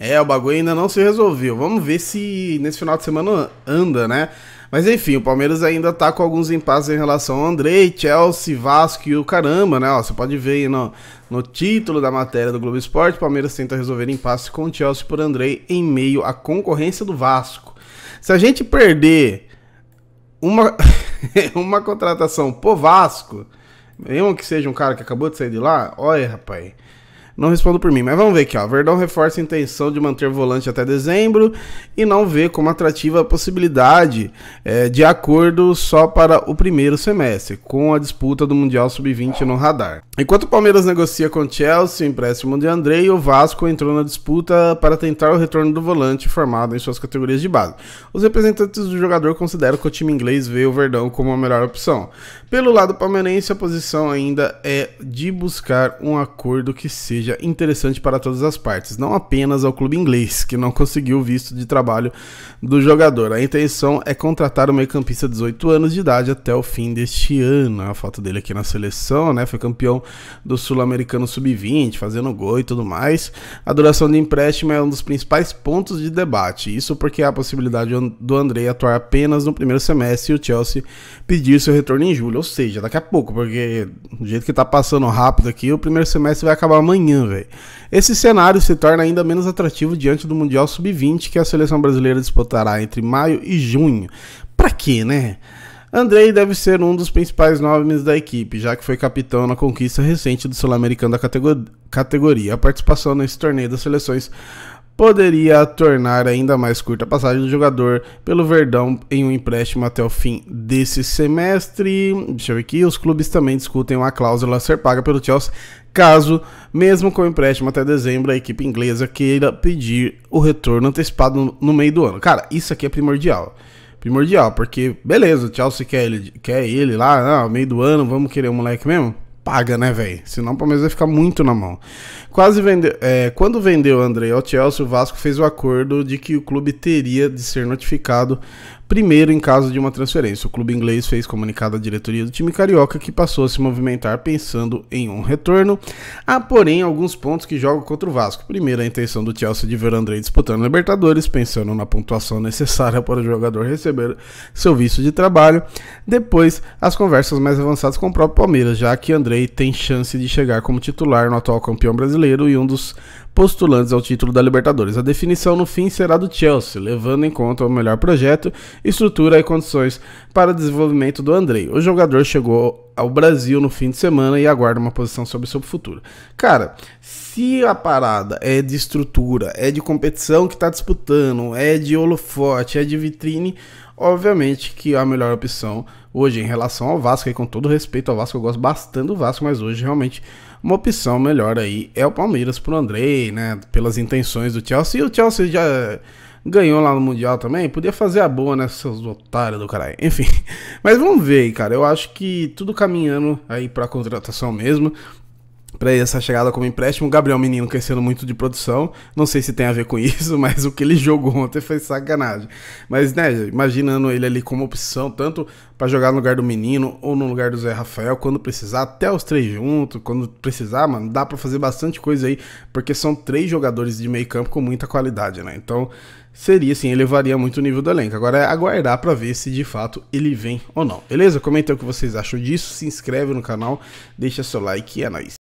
É, o bagulho ainda não se resolveu. Vamos ver se nesse final de semana anda, né? Mas enfim, o Palmeiras ainda tá com alguns impasses em relação ao Andrei, Chelsea, Vasco e o caramba, né? Ó, você pode ver aí no, no título da matéria do Globo Esporte, Palmeiras tenta resolver impasse com o Chelsea por Andrei em meio à concorrência do Vasco. Se a gente perder uma, uma contratação pro Vasco, mesmo que seja um cara que acabou de sair de lá, olha, rapaz... Não respondo por mim, mas vamos ver aqui, ó. Verdão reforça a intenção de manter volante até dezembro e não vê como atrativa a possibilidade é, de acordo só para o primeiro semestre, com a disputa do Mundial Sub-20 no radar. Enquanto o Palmeiras negocia com o Chelsea o empréstimo de Andrei, o Vasco entrou na disputa para tentar o retorno do volante formado em suas categorias de base. Os representantes do jogador consideram que o time inglês vê o Verdão como a melhor opção. Pelo lado palmeirense, a posição ainda é de buscar um acordo que seja seja interessante para todas as partes, não apenas ao clube inglês, que não conseguiu o visto de trabalho do jogador. A intenção é contratar o meio-campista de 18 anos de idade até o fim deste ano. A foto dele aqui na seleção, né? Foi campeão do Sul-Americano Sub-20, fazendo gol e tudo mais. A duração do empréstimo é um dos principais pontos de debate. Isso porque há a possibilidade do André atuar apenas no primeiro semestre e o Chelsea pedir seu retorno em julho, ou seja, daqui a pouco, porque do jeito que tá passando rápido aqui, o primeiro semestre vai acabar amanhã velho. Esse cenário se torna ainda menos atrativo diante do Mundial Sub-20 que a seleção brasileira disputará entre maio e junho. Pra quê, né? Andrei deve ser um dos principais nomes da equipe, já que foi capitão na conquista recente do Sul-Americano da categoria. A participação nesse torneio das seleções poderia tornar ainda mais curta a passagem do jogador pelo Verdão em um empréstimo até o fim desse semestre. Deixa eu ver aqui, os clubes também discutem uma cláusula a ser paga pelo Chelsea caso, mesmo com o empréstimo até dezembro, a equipe inglesa queira pedir o retorno antecipado no, meio do ano. Cara, isso aqui é primordial. Primordial, porque beleza, o Chelsea quer ele, quer ele lá, ah, meio do ano, vamos querer o moleque mesmo? paga, né, velho? Senão o Palmeiras vai ficar muito na mão. Quase vendeu, é, quando vendeu o André ao Chelsea, o Vasco fez o acordo de que o clube teria de ser notificado Primeiro, em caso de uma transferência, o clube inglês fez comunicado à diretoria do time carioca que passou a se movimentar pensando em um retorno. Há, porém, alguns pontos que jogam contra o Vasco. Primeiro, a intenção do Chelsea de ver André disputando Libertadores, pensando na pontuação necessária para o jogador receber seu visto de trabalho. Depois, as conversas mais avançadas com o próprio Palmeiras, já que André tem chance de chegar como titular no atual campeão brasileiro e um dos postulantes ao título da Libertadores. A definição no fim será do Chelsea, levando em conta o melhor projeto estrutura e condições para o desenvolvimento do Andrei. O jogador chegou ao Brasil no fim de semana e aguarda uma posição sobre seu futuro. Cara, se a parada é de estrutura, é de competição que está disputando, é de holofote, é de vitrine, obviamente que a melhor opção hoje em relação ao Vasco, e com todo respeito ao Vasco, eu gosto bastante do Vasco, mas hoje realmente uma opção melhor aí é o Palmeiras pro Andrei, né? Pelas intenções do Chelsea. E o Chelsea já ganhou lá no Mundial também, podia fazer a boa, né, seus otários do caralho. Enfim, mas vamos ver aí, cara. Eu acho que tudo caminhando aí pra contratação mesmo para essa chegada como empréstimo. O Gabriel é Menino crescendo muito de produção. Não sei se tem a ver com isso, mas o que ele jogou ontem foi sacanagem. Mas, né, imaginando ele ali como opção, tanto para jogar no lugar do Menino ou no lugar do Zé Rafael, quando precisar, até os três juntos, quando precisar, mano, dá para fazer bastante coisa aí, porque são três jogadores de meio campo com muita qualidade, né? Então, seria assim, elevaria muito o nível do elenco. Agora é aguardar para ver se de fato ele vem ou não. Beleza? Comenta o que vocês acham disso, se inscreve no canal, deixa seu like e é nóis.